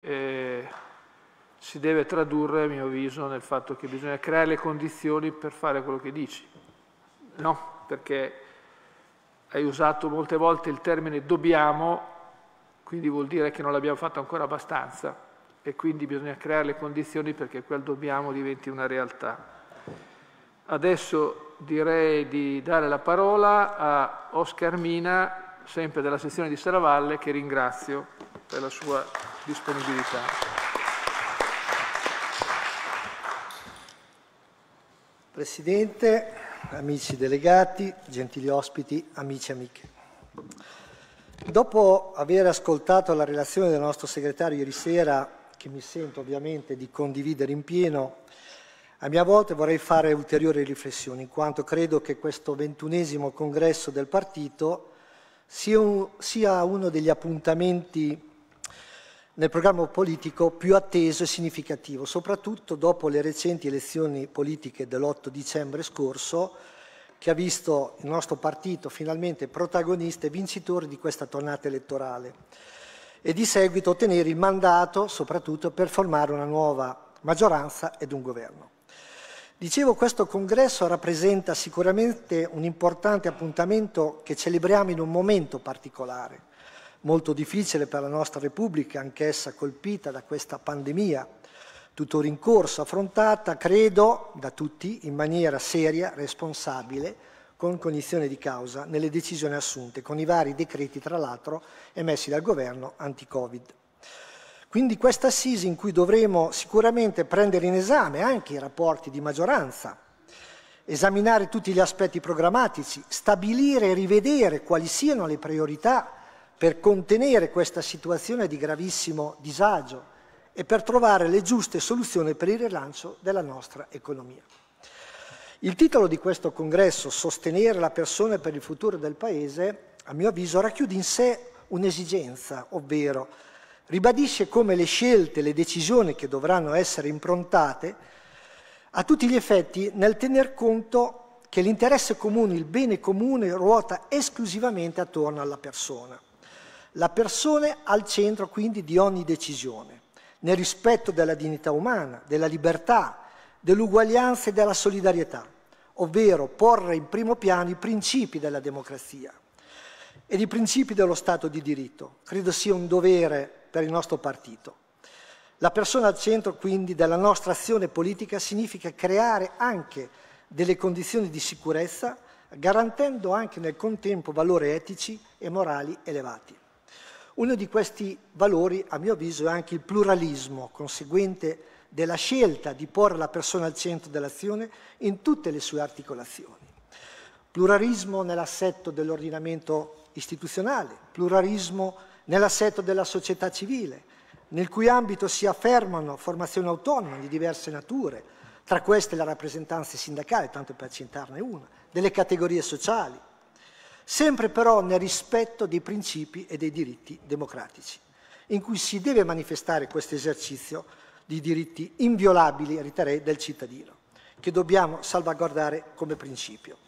eh, si deve tradurre, a mio avviso, nel fatto che bisogna creare le condizioni per fare quello che dici. No, perché hai usato molte volte il termine dobbiamo, quindi vuol dire che non l'abbiamo fatto ancora abbastanza e quindi bisogna creare le condizioni perché quel dobbiamo diventi una realtà. Adesso direi di dare la parola a Oscar Mina, sempre della sezione di Saravalle, che ringrazio per la sua disponibilità. Presidente, amici delegati, gentili ospiti, amici e amiche. Dopo aver ascoltato la relazione del nostro segretario ieri sera, che mi sento ovviamente di condividere in pieno, a mia volta vorrei fare ulteriori riflessioni, in quanto credo che questo ventunesimo congresso del partito sia, un, sia uno degli appuntamenti nel programma politico più atteso e significativo, soprattutto dopo le recenti elezioni politiche dell'8 dicembre scorso, che ha visto il nostro partito finalmente protagonista e vincitore di questa tornata elettorale e di seguito ottenere il mandato soprattutto per formare una nuova maggioranza ed un governo. Dicevo, questo congresso rappresenta sicuramente un importante appuntamento che celebriamo in un momento particolare, molto difficile per la nostra Repubblica, anch'essa colpita da questa pandemia, tuttora in corso, affrontata, credo, da tutti in maniera seria, responsabile, con cognizione di causa, nelle decisioni assunte, con i vari decreti, tra l'altro, emessi dal governo anti-Covid. Quindi questa SISI in cui dovremo sicuramente prendere in esame anche i rapporti di maggioranza, esaminare tutti gli aspetti programmatici, stabilire e rivedere quali siano le priorità per contenere questa situazione di gravissimo disagio e per trovare le giuste soluzioni per il rilancio della nostra economia. Il titolo di questo congresso, Sostenere la persona per il futuro del Paese, a mio avviso racchiude in sé un'esigenza, ovvero ribadisce come le scelte, le decisioni che dovranno essere improntate a tutti gli effetti nel tener conto che l'interesse comune, il bene comune ruota esclusivamente attorno alla persona la persona al centro quindi di ogni decisione, nel rispetto della dignità umana, della libertà, dell'uguaglianza e della solidarietà, ovvero porre in primo piano i principi della democrazia e i principi dello Stato di diritto. Credo sia un dovere per il nostro partito. La persona al centro quindi della nostra azione politica significa creare anche delle condizioni di sicurezza, garantendo anche nel contempo valori etici e morali elevati. Uno di questi valori, a mio avviso, è anche il pluralismo, conseguente della scelta di porre la persona al centro dell'azione in tutte le sue articolazioni. Pluralismo nell'assetto dell'ordinamento istituzionale, pluralismo nell'assetto della società civile, nel cui ambito si affermano formazioni autonome di diverse nature, tra queste la rappresentanza sindacale, tanto per citarne una, delle categorie sociali, sempre però nel rispetto dei principi e dei diritti democratici, in cui si deve manifestare questo esercizio di diritti inviolabili, riterei, del cittadino, che dobbiamo salvaguardare come principio.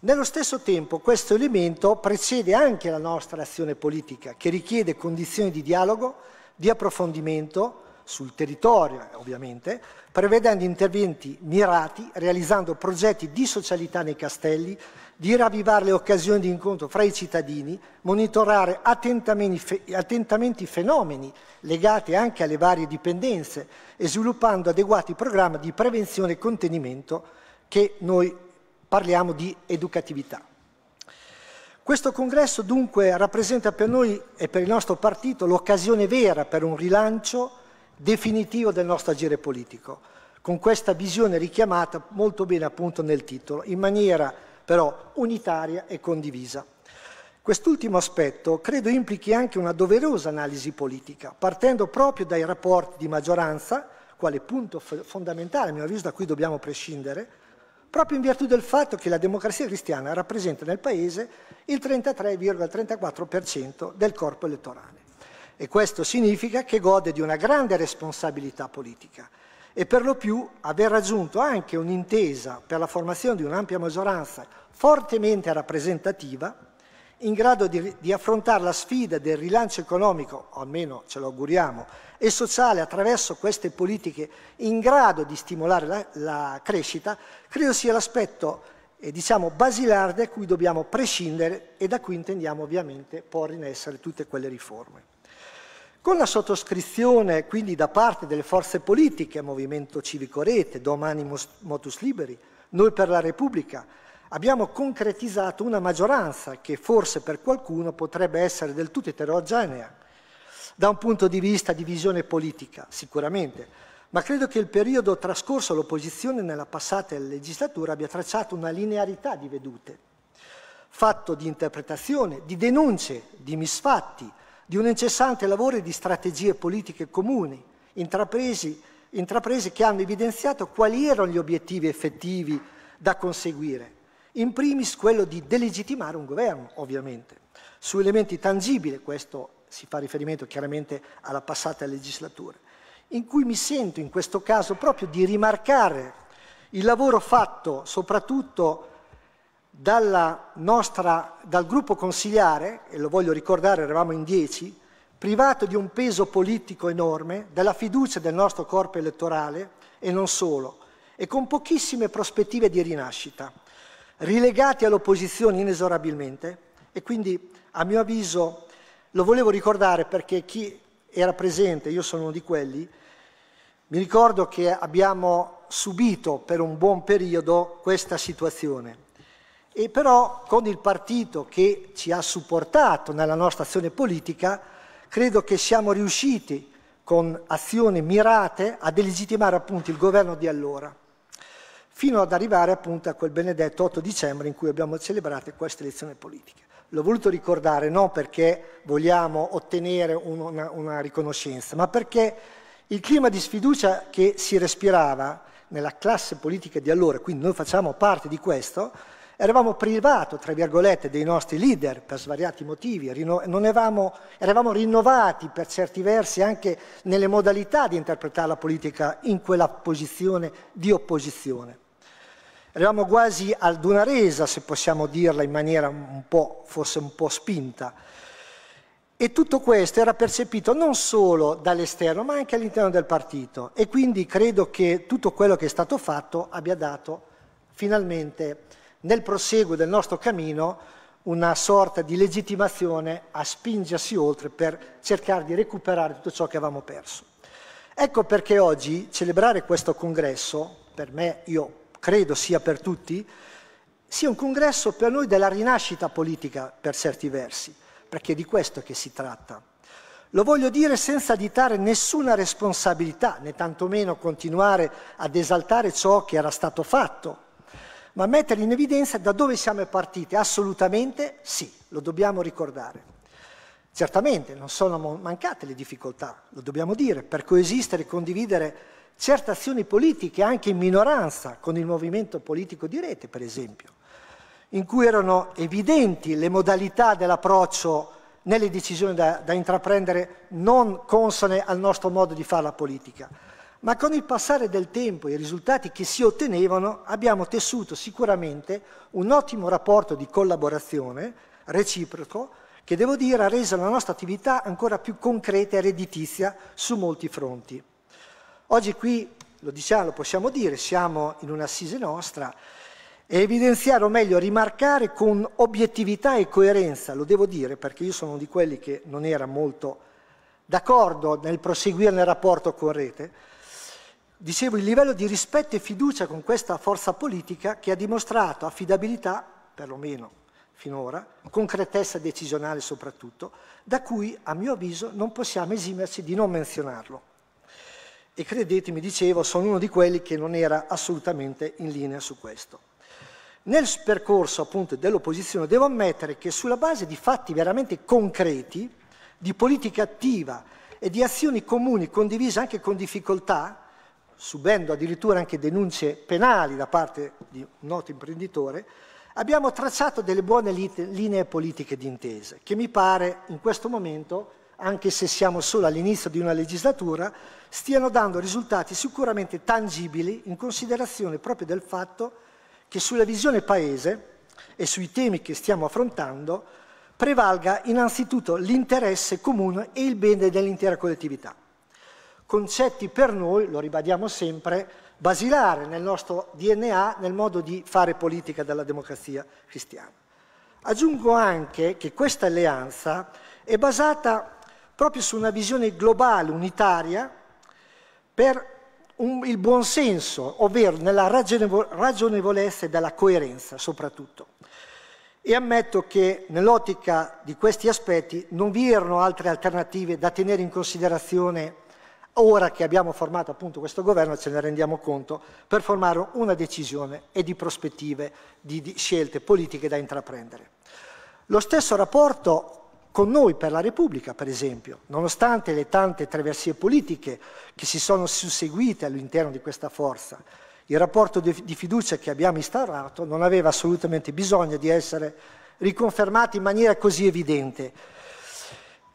Nello stesso tempo questo elemento precede anche la nostra azione politica, che richiede condizioni di dialogo, di approfondimento, sul territorio eh, ovviamente, prevedendo interventi mirati, realizzando progetti di socialità nei castelli, di ravvivare le occasioni di incontro fra i cittadini, monitorare attentamente i fenomeni legati anche alle varie dipendenze e sviluppando adeguati programmi di prevenzione e contenimento che noi parliamo di educatività. Questo congresso dunque rappresenta per noi e per il nostro partito l'occasione vera per un rilancio definitivo del nostro agire politico, con questa visione richiamata molto bene appunto nel titolo, in maniera però unitaria e condivisa. Quest'ultimo aspetto credo implichi anche una doverosa analisi politica, partendo proprio dai rapporti di maggioranza, quale punto fondamentale, a mio avviso, da cui dobbiamo prescindere, proprio in virtù del fatto che la democrazia cristiana rappresenta nel Paese il 33,34% del corpo elettorale e questo significa che gode di una grande responsabilità politica e per lo più aver raggiunto anche un'intesa per la formazione di un'ampia maggioranza fortemente rappresentativa in grado di, di, affrontare la sfida del rilancio economico, o almeno ce lo auguriamo, e sociale attraverso queste politiche in grado di stimolare la, la crescita, credo sia l'aspetto eh, diciamo, basilare da cui dobbiamo prescindere e da cui intendiamo ovviamente porre in essere tutte quelle riforme. Con la sottoscrizione quindi da parte delle forze politiche, Movimento Civico Rete, Domani Motus Liberi, Noi per la Repubblica, abbiamo concretizzato una maggioranza che forse per qualcuno potrebbe essere del tutto eterogenea, da un punto di vista di visione politica, sicuramente, ma credo che il periodo trascorso all'opposizione nella passata legislatura abbia tracciato una linearità di vedute, fatto di interpretazione, di denunce, di misfatti, di un incessante lavoro di strategie politiche comuni, intrapresi, intraprese che hanno evidenziato quali erano gli obiettivi effettivi da conseguire. In primis quello di delegittimare un governo, ovviamente. Su elementi tangibili, questo si fa riferimento chiaramente alla passata legislatura, in cui mi sento in questo caso proprio di rimarcare il lavoro fatto soprattutto nostra, dal gruppo consigliare, e lo voglio ricordare, eravamo in dieci, privato di un peso politico enorme, della fiducia del nostro corpo elettorale e non solo, e con pochissime prospettive di rinascita, rilegati all'opposizione inesorabilmente, e quindi a mio avviso lo volevo ricordare perché chi era presente, io sono uno di quelli, mi ricordo che abbiamo subito per un buon periodo questa situazione e però con il partito che ci ha supportato nella nostra azione politica credo che siamo riusciti con azioni mirate a delegittimare appunto il governo di allora fino ad arrivare appunto a quel benedetto 8 dicembre in cui abbiamo celebrato queste elezioni politiche. L'ho voluto ricordare non perché vogliamo ottenere una, una riconoscenza, ma perché il clima di sfiducia che si respirava nella classe politica di allora, quindi noi facciamo parte di questo, Eravamo privati, tra virgolette, dei nostri leader per svariati motivi, eravamo, eravamo rinnovati per certi versi anche nelle modalità di interpretare la politica in quella posizione di opposizione. Eravamo quasi ad una resa, se possiamo dirla in maniera un po', forse un po' spinta. E tutto questo era percepito non solo dall'esterno, ma anche all'interno del partito. E quindi credo che tutto quello che è stato fatto abbia dato finalmente nel proseguo del nostro cammino una sorta di legittimazione a spingersi oltre per cercare di recuperare tutto ciò che avevamo perso. Ecco perché oggi celebrare questo congresso, per me, io credo sia per tutti, sia un congresso per noi della rinascita politica per certi versi, perché è di questo che si tratta. Lo voglio dire senza ditare nessuna responsabilità, né tantomeno continuare ad esaltare ciò che era stato fatto, ma mettere in evidenza da dove siamo partiti. Assolutamente sì, lo dobbiamo ricordare. Certamente non sono mancate le difficoltà, lo dobbiamo dire, per coesistere e condividere certe azioni politiche anche in minoranza con il movimento politico di rete, per esempio, in cui erano evidenti le modalità dell'approccio nelle decisioni da, da intraprendere non consone al nostro modo di fare la politica ma con il passare del tempo e i risultati che si ottenevano abbiamo tessuto sicuramente un ottimo rapporto di collaborazione reciproco che devo dire ha reso la nostra attività ancora più concreta e redditizia su molti fronti. Oggi qui, lo diciamo, lo possiamo dire, siamo in un'assise nostra e evidenziare o meglio rimarcare con obiettività e coerenza, lo devo dire perché io sono di quelli che non era molto d'accordo nel proseguire nel rapporto con Rete, dicevo, il livello di rispetto e fiducia con questa forza politica che ha dimostrato affidabilità, perlomeno finora, concretezza decisionale soprattutto, da cui a mio avviso non possiamo esimerci di non menzionarlo. E credetemi, dicevo, sono uno di quelli che non era assolutamente in linea su questo. Nel percorso appunto dell'opposizione devo ammettere che sulla base di fatti veramente concreti, di politica attiva e di azioni comuni condivise anche con difficoltà, subendo addirittura anche denunce penali da parte di un noto imprenditore, abbiamo tracciato delle buone linee politiche d'intesa, che mi pare in questo momento, anche se siamo solo all'inizio di una legislatura, stiano dando risultati sicuramente tangibili in considerazione proprio del fatto che sulla visione paese e sui temi che stiamo affrontando prevalga innanzitutto l'interesse comune e il bene dell'intera collettività concetti per noi, lo ribadiamo sempre, basilari nel nostro DNA, nel modo di fare politica della democrazia cristiana. Aggiungo anche che questa alleanza è basata proprio su una visione globale, unitaria, per un, il buonsenso, ovvero nella ragionevo, ragionevolezza e della coerenza soprattutto. E ammetto che nell'ottica di questi aspetti non vi erano altre alternative da tenere in considerazione ora che abbiamo formato appunto questo governo ce ne rendiamo conto per formare una decisione e di prospettive, di, di scelte politiche da intraprendere. Lo stesso rapporto con noi per la Repubblica, per esempio, nonostante le tante traversie politiche che si sono susseguite all'interno di questa forza, il rapporto di fiducia che abbiamo instaurato non aveva assolutamente bisogno di essere riconfermato in maniera così evidente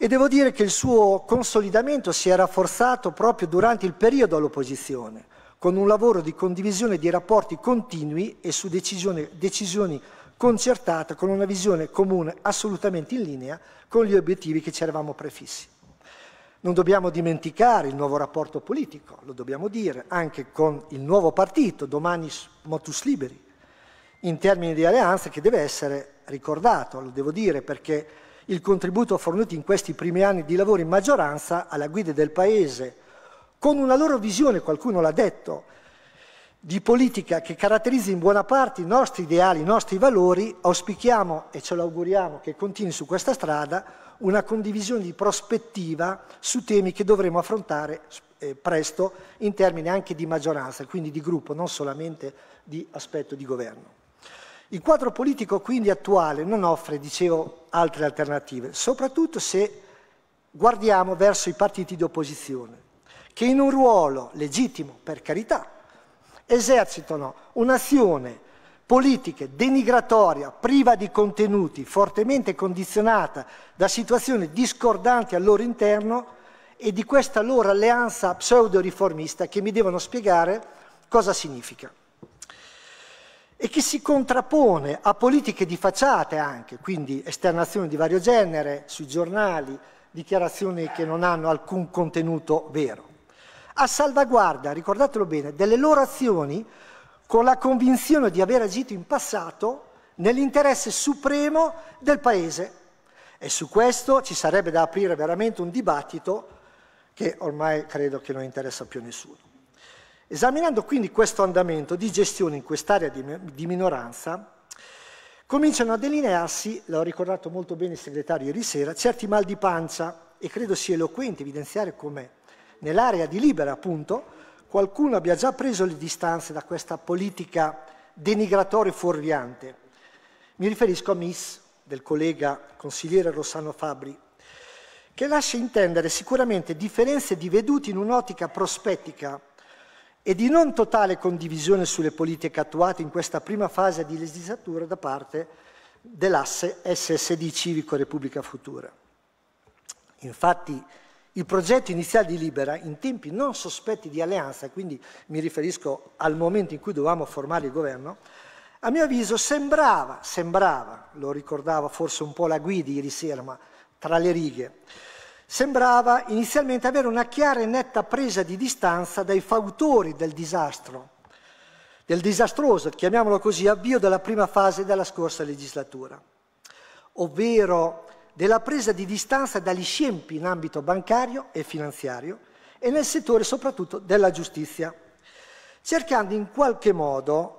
e devo dire che il suo consolidamento si è rafforzato proprio durante il periodo all'opposizione, con un lavoro di condivisione di rapporti continui e su decisioni, decisioni concertate con una visione comune assolutamente in linea con gli obiettivi che ci eravamo prefissi. Non dobbiamo dimenticare il nuovo rapporto politico, lo dobbiamo dire, anche con il nuovo partito, domani Motus Liberi, in termini di alleanza che deve essere ricordato, lo devo dire perché il contributo fornito in questi primi anni di lavoro in maggioranza alla guida del Paese, con una loro visione, qualcuno l'ha detto, di politica che caratterizza in buona parte i nostri ideali, i nostri valori, auspichiamo e ce l'auguriamo che continui su questa strada una condivisione di prospettiva su temi che dovremo affrontare eh, presto in termini anche di maggioranza, quindi di gruppo, non solamente di aspetto di governo. Il quadro politico quindi attuale non offre, dicevo, altre alternative, soprattutto se guardiamo verso i partiti di opposizione, che in un ruolo legittimo, per carità, esercitano un'azione politica denigratoria, priva di contenuti, fortemente condizionata da situazioni discordanti al loro interno e di questa loro alleanza pseudo-riformista che mi devono spiegare cosa significa e che si contrappone a politiche di facciate anche, quindi esternazioni di vario genere sui giornali, dichiarazioni che non hanno alcun contenuto vero. A salvaguardia, ricordatelo bene, delle loro azioni con la convinzione di aver agito in passato nell'interesse supremo del Paese. E su questo ci sarebbe da aprire veramente un dibattito che ormai credo che non interessa più a nessuno. Esaminando quindi questo andamento di gestione in quest'area di, di minoranza, cominciano a delinearsi, l'ho ricordato molto bene il segretario ieri sera, certi mal di pancia e credo sia eloquente evidenziare come nell'area di Libera, appunto, qualcuno abbia già preso le distanze da questa politica denigratoria e fuorviante. Mi riferisco a Miss, del collega consigliere Rossano Fabri, che lascia intendere sicuramente differenze di vedute in un'ottica prospettica e di non totale condivisione sulle politiche attuate in questa prima fase di legislatura da parte dell'asse SSD Civico Repubblica Futura. Infatti il progetto iniziale di Libera, in tempi non sospetti di alleanza, quindi mi riferisco al momento in cui dovevamo formare il governo, a mio avviso sembrava, sembrava, lo ricordava forse un po' la guida ieri sera, ma tra le righe, sembrava inizialmente avere una chiara e netta presa di distanza dai fautori del disastro, del disastroso, chiamiamolo così, avvio della prima fase della scorsa legislatura, ovvero della presa di distanza dagli scempi in ambito bancario e finanziario e nel settore soprattutto della giustizia, cercando in qualche modo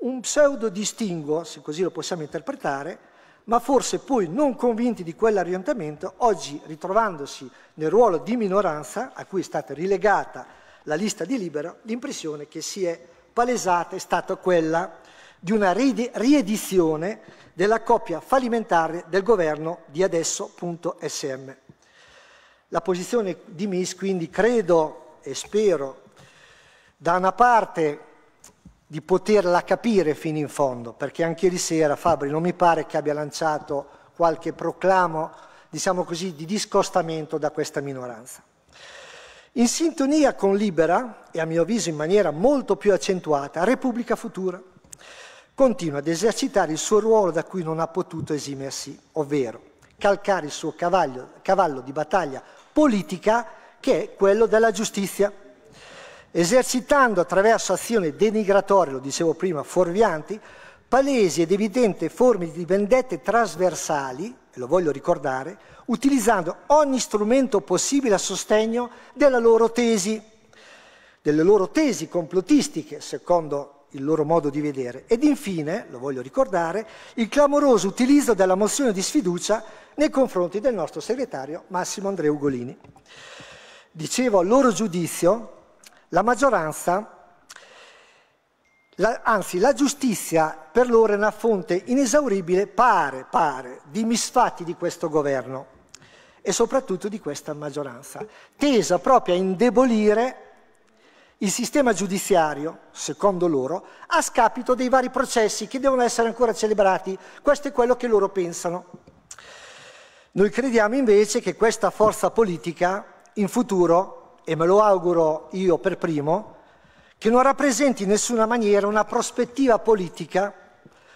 un pseudo distinguo, se così lo possiamo interpretare, ma forse poi non convinti di quell'orientamento, oggi ritrovandosi nel ruolo di minoranza a cui è stata rilegata la lista di Libero, l'impressione che si è palesata è stata quella di una riedizione della coppia fallimentare del governo di adesso.sm. La posizione di Mis quindi credo e spero da una parte di poterla capire fino in fondo, perché anche ieri sera Fabri non mi pare che abbia lanciato qualche proclamo, diciamo così, di discostamento da questa minoranza. In sintonia con Libera, e a mio avviso in maniera molto più accentuata, Repubblica Futura continua ad esercitare il suo ruolo da cui non ha potuto esimersi, ovvero calcare il suo cavallo, cavallo di battaglia politica che è quello della giustizia esercitando attraverso azioni denigratorie, lo dicevo prima, fuorvianti, palesi ed evidenti forme di vendette trasversali, e lo voglio ricordare, utilizzando ogni strumento possibile a sostegno della loro tesi, delle loro tesi complotistiche, secondo il loro modo di vedere. Ed infine, lo voglio ricordare, il clamoroso utilizzo della mozione di sfiducia nei confronti del nostro segretario Massimo Andrea Ugolini. Dicevo, a loro giudizio, la maggioranza, la, anzi la giustizia per loro è una fonte inesauribile, pare, pare, di misfatti di questo governo e soprattutto di questa maggioranza, tesa proprio a indebolire il sistema giudiziario, secondo loro, a scapito dei vari processi che devono essere ancora celebrati. Questo è quello che loro pensano. Noi crediamo invece che questa forza politica in futuro e me lo auguro io per primo, che non rappresenti in nessuna maniera una prospettiva politica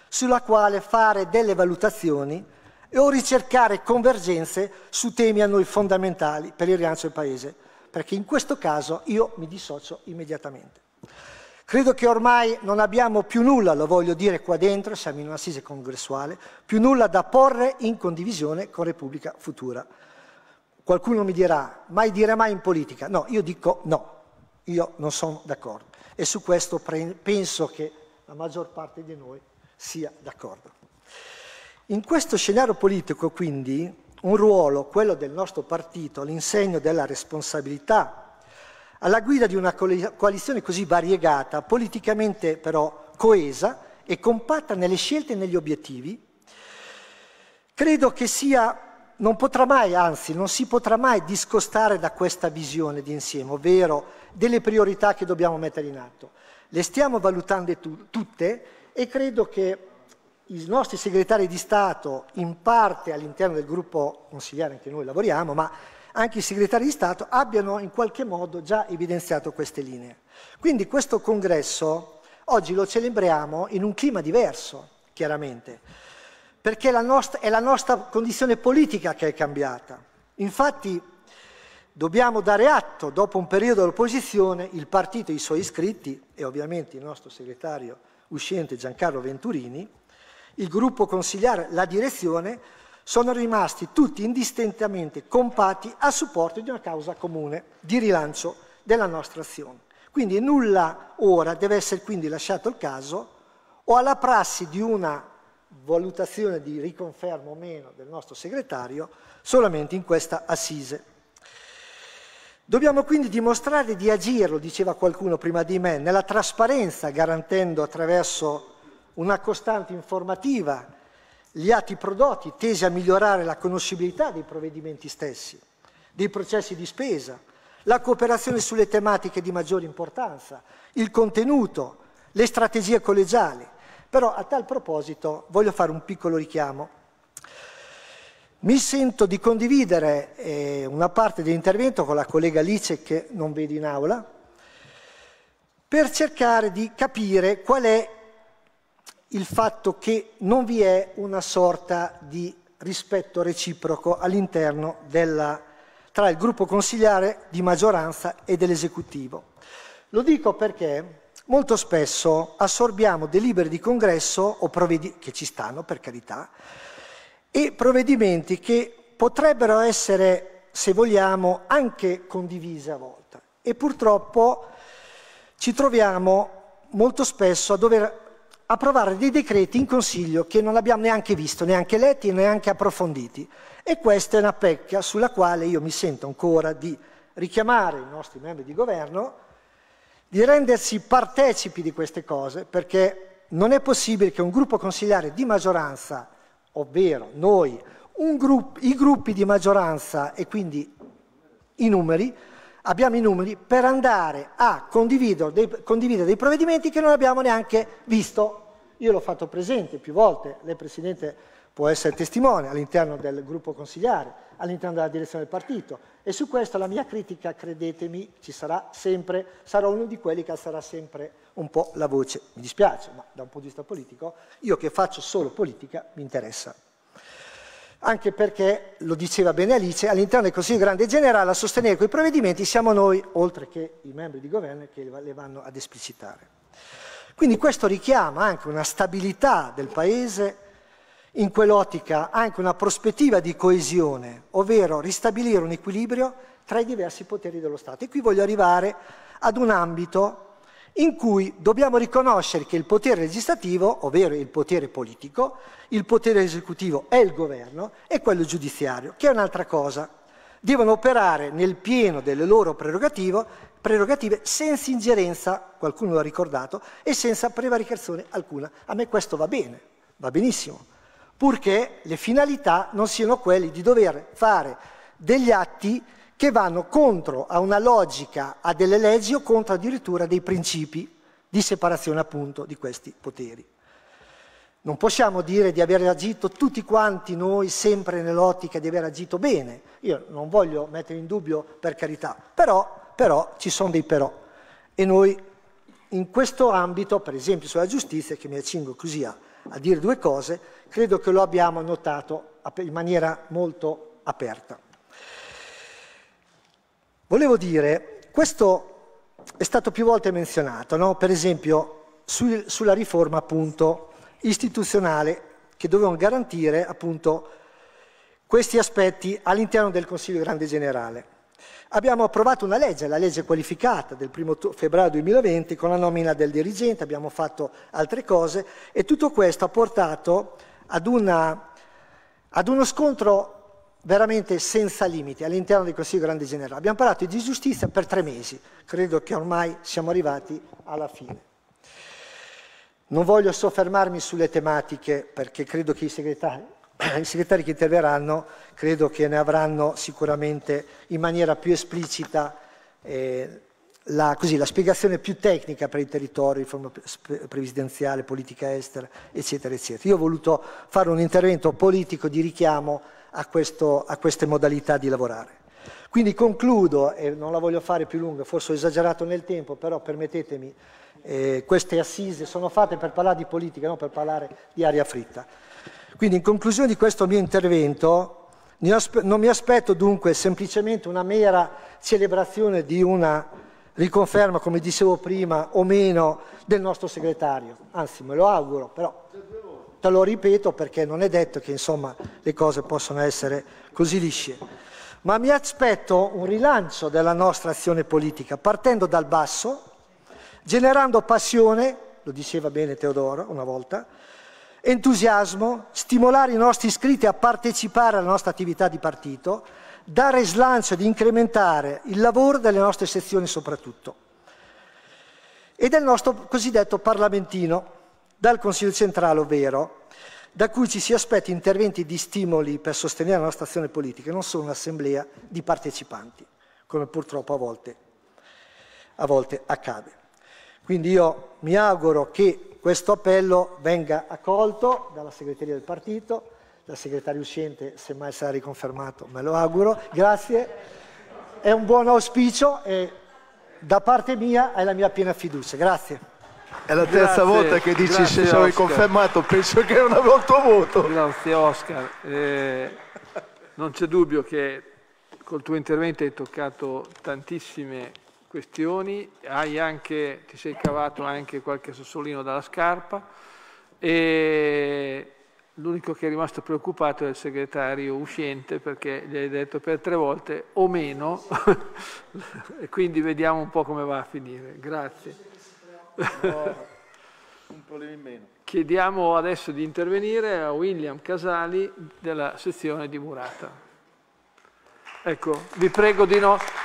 sulla quale fare delle valutazioni e o ricercare convergenze su temi a noi fondamentali per il rilancio del Paese, perché in questo caso io mi dissocio immediatamente. Credo che ormai non abbiamo più nulla, lo voglio dire qua dentro, siamo in una un'assise congressuale, più nulla da porre in condivisione con Repubblica Futura. Qualcuno mi dirà, mai dire mai in politica. No, io dico no, io non sono d'accordo. E su questo pre- penso che la maggior parte di noi sia d'accordo. In questo scenario politico, quindi, un ruolo, quello del nostro partito, all'insegno della responsabilità, alla guida di una coalizione così variegata, politicamente però coesa e compatta nelle scelte e negli obiettivi, credo che sia non potrà mai, anzi non si potrà mai discostare da questa visione di insieme, ovvero delle priorità che dobbiamo mettere in atto. Le stiamo valutando tu tutte e credo che i nostri segretari di Stato, in parte all'interno del gruppo consigliare anche noi lavoriamo, ma anche i segretari di Stato abbiano in qualche modo già evidenziato queste linee. Quindi questo congresso oggi lo celebriamo in un clima diverso, chiaramente perché la nostra, è la nostra condizione politica che è cambiata. Infatti dobbiamo dare atto, dopo un periodo dell'opposizione, il partito e i suoi iscritti, e ovviamente il nostro segretario uscente Giancarlo Venturini, il gruppo consigliare, la direzione, sono rimasti tutti indistintamente compati a supporto di una causa comune di rilancio della nostra azione. Quindi nulla ora deve essere quindi lasciato al caso o alla prassi di una valutazione di riconfermo o meno del nostro segretario solamente in questa assise. Dobbiamo quindi dimostrare di agire, lo diceva qualcuno prima di me, nella trasparenza, garantendo attraverso una costante informativa gli atti prodotti tesi a migliorare la conoscibilità dei provvedimenti stessi, dei processi di spesa, la cooperazione sulle tematiche di maggiore importanza, il contenuto, le strategie collegiali. Però a tal proposito voglio fare un piccolo richiamo. Mi sento di condividere eh, una parte dell'intervento con la collega Lice che non vedo in aula, per cercare di capire qual è il fatto che non vi è una sorta di rispetto reciproco all'interno della, tra il gruppo consigliare di maggioranza e dell'esecutivo. Lo dico perché Molto spesso assorbiamo delibere di congresso o provvedi- che ci stanno per carità e provvedimenti che potrebbero essere, se vogliamo, anche condivisi a volte. E purtroppo ci troviamo molto spesso a dover approvare dei decreti in consiglio che non abbiamo neanche visto, neanche letti e neanche approfonditi. E questa è una pecca sulla quale io mi sento ancora di richiamare i nostri membri di governo di rendersi partecipi di queste cose, perché non è possibile che un gruppo consigliare di maggioranza, ovvero noi, gruppo, i gruppi di maggioranza e quindi i numeri, abbiamo i numeri per andare a condividere dei, condividere dei provvedimenti che non abbiamo neanche visto. Io l'ho fatto presente più volte, lei Presidente può essere testimone all'interno del gruppo consigliare, all'interno della direzione del partito e su questo la mia critica, credetemi, ci sarà sempre, sarò uno di quelli che alzerà sempre un po' la voce. Mi dispiace, ma da un punto di vista politico, io che faccio solo politica mi interessa. Anche perché, lo diceva bene Alice, all'interno del Consiglio Grande Generale a sostenere quei provvedimenti siamo noi, oltre che i membri di governo che le vanno ad esplicitare. Quindi questo richiama anche una stabilità del Paese in quell'ottica anche una prospettiva di coesione, ovvero ristabilire un equilibrio tra i diversi poteri dello Stato. E qui voglio arrivare ad un ambito in cui dobbiamo riconoscere che il potere legislativo, ovvero il potere politico, il potere esecutivo è il governo e quello giudiziario, che è un'altra cosa. Devono operare nel pieno delle loro prerogative senza ingerenza, qualcuno l'ha ricordato, e senza prevaricazione alcuna. A me questo va bene, va benissimo purché le finalità non siano quelle di dover fare degli atti che vanno contro a una logica, a delle leggi o contro addirittura dei principi di separazione appunto di questi poteri. Non possiamo dire di aver agito tutti quanti noi sempre nell'ottica di aver agito bene. Io non voglio mettere in dubbio per carità, però, però ci sono dei però. E noi in questo ambito, per esempio sulla giustizia, che mi accingo così a a dire due cose, credo che lo abbiamo notato in maniera molto aperta. Volevo dire, questo è stato più volte menzionato, no? per esempio su, sulla riforma appunto, istituzionale che dovevano garantire appunto, questi aspetti all'interno del Consiglio Grande Generale. Abbiamo approvato una legge, la legge qualificata del 1 febbraio 2020 con la nomina del dirigente, abbiamo fatto altre cose e tutto questo ha portato ad, una, ad uno scontro veramente senza limiti all'interno del Consiglio Grande Generale. Abbiamo parlato di giustizia per tre mesi, credo che ormai siamo arrivati alla fine. Non voglio soffermarmi sulle tematiche perché credo che i segretari i segretari che interverranno credo che ne avranno sicuramente in maniera più esplicita eh, la, così, la, spiegazione più tecnica per il territorio, riforma presidenziale, politica estera, eccetera, eccetera. Io ho voluto fare un intervento politico di richiamo a, questo, a queste modalità di lavorare. Quindi concludo, e non la voglio fare più lunga, forse ho esagerato nel tempo, però permettetemi, eh, queste assise sono fatte per parlare di politica, non per parlare di aria fritta. Quindi in conclusione di questo mio intervento non mi aspetto dunque semplicemente una mera celebrazione di una riconferma, come dicevo prima, o meno del nostro segretario. Anzi, me lo auguro, però te lo ripeto perché non è detto che insomma, le cose possano essere così lisce. Ma mi aspetto un rilancio della nostra azione politica, partendo dal basso, generando passione, lo diceva bene Teodoro una volta, entusiasmo, stimolare i nostri iscritti a partecipare alla nostra attività di partito, dare slancio ed incrementare il lavoro delle nostre sezioni soprattutto e del nostro cosiddetto parlamentino, dal Consiglio centrale ovvero, da cui ci si aspetta interventi di stimoli per sostenere la nostra azione politica, non solo un'assemblea di partecipanti, come purtroppo a volte, a volte accade. Quindi io mi auguro che questo appello venga accolto dalla segreteria del partito, dal segretario uscente, se mai sarà riconfermato, me lo auguro. Grazie, è un buon auspicio e da parte mia hai la mia piena fiducia. Grazie. È la terza grazie, volta che dici se sono riconfermato, penso che non avrò il tuo voto. Grazie Oscar. Eh, non c'è dubbio che col tuo intervento hai toccato tantissime questioni, anche, ti sei cavato anche qualche sassolino dalla scarpa e l'unico che è rimasto preoccupato è il segretario uscente perché gli hai detto per tre volte o meno e quindi vediamo un po' come va a finire. Grazie. un po' di meno. Chiediamo adesso di intervenire a William Casali della sezione di Murata. Ecco, vi prego di no.